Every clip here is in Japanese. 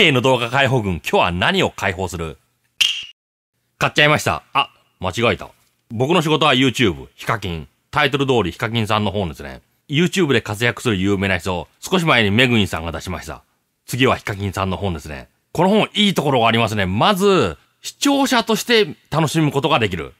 例の動画解放軍、今日は何を解放する買っちゃいました。あ、間違えた。僕の仕事は YouTube、ヒカキン。タイトル通りヒカキンさんの方ですね。YouTube で活躍する有名な人を少し前にメグインさんが出しました。次はヒカキンさんの本ですね。この本いいところがありますね。まず、視聴者として楽しむことができる。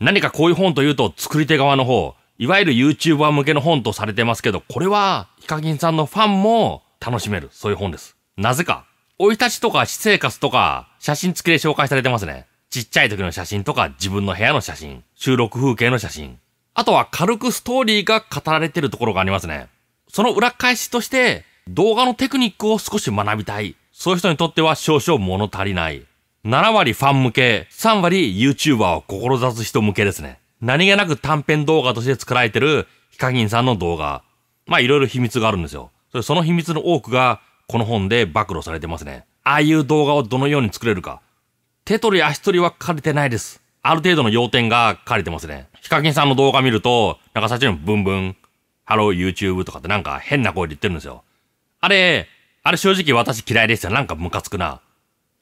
何かこういう本というと作り手側の方、いわゆる YouTuber 向けの本とされてますけど、これはヒカキンさんのファンも楽しめる。そういう本です。なぜか、生い立ちとか私生活とか、写真付きで紹介されてますね。ちっちゃい時の写真とか、自分の部屋の写真、収録風景の写真。あとは軽くストーリーが語られてるところがありますね。その裏返しとして、動画のテクニックを少し学びたい。そういう人にとっては少々物足りない。7割ファン向け、3割 YouTuber を志す人向けですね。何気なく短編動画として作られてるヒカキンさんの動画。まあいろいろ秘密があるんですよ。その秘密の多くがこの本で暴露されてますね。ああいう動画をどのように作れるか。手取り足取りは書かれてないです。ある程度の要点が書かれてますね。ヒカキンさんの動画見ると、なんか最初にブンブン、ハロー YouTube とかってなんか変な声で言ってるんですよ。あれ、あれ正直私嫌いでした。なんかムカつくな。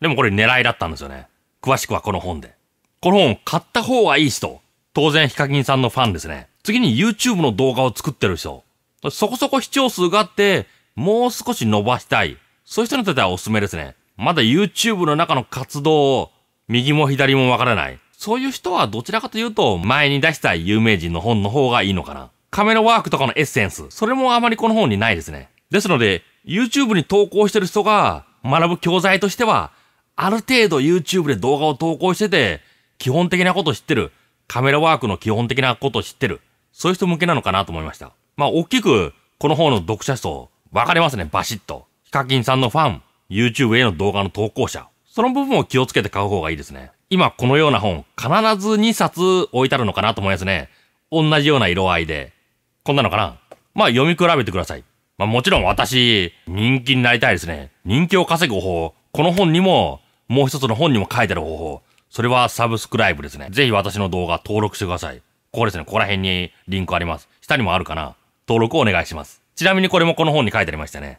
でもこれ狙いだったんですよね。詳しくはこの本で。この本買った方がいい人。当然ヒカキンさんのファンですね。次に YouTube の動画を作ってる人。そこそこ視聴数があって、もう少し伸ばしたい。そういう人にとってはおすすめですね。まだ YouTube の中の活動を右も左もわからない。そういう人はどちらかというと前に出したい有名人の本の方がいいのかな。カメラワークとかのエッセンス。それもあまりこの本にないですね。ですので、YouTube に投稿してる人が学ぶ教材としては、ある程度 YouTube で動画を投稿してて、基本的なことを知ってる。カメラワークの基本的なことを知ってる。そういう人向けなのかなと思いました。まあ、大きく、この本の読者層、分かれますね、バシッと。ヒカキンさんのファン、YouTube への動画の投稿者。その部分を気をつけて買う方がいいですね。今このような本、必ず2冊置いてあるのかなと思いますね。同じような色合いで。こんなのかなまあ読み比べてください。まあもちろん私、人気になりたいですね。人気を稼ぐ方法。この本にも、もう一つの本にも書いてある方法。それはサブスクライブですね。ぜひ私の動画登録してください。ここですね。ここら辺にリンクあります。下にもあるかな。登録をお願いします。ちなみにこれもこの本に書いてありましたね。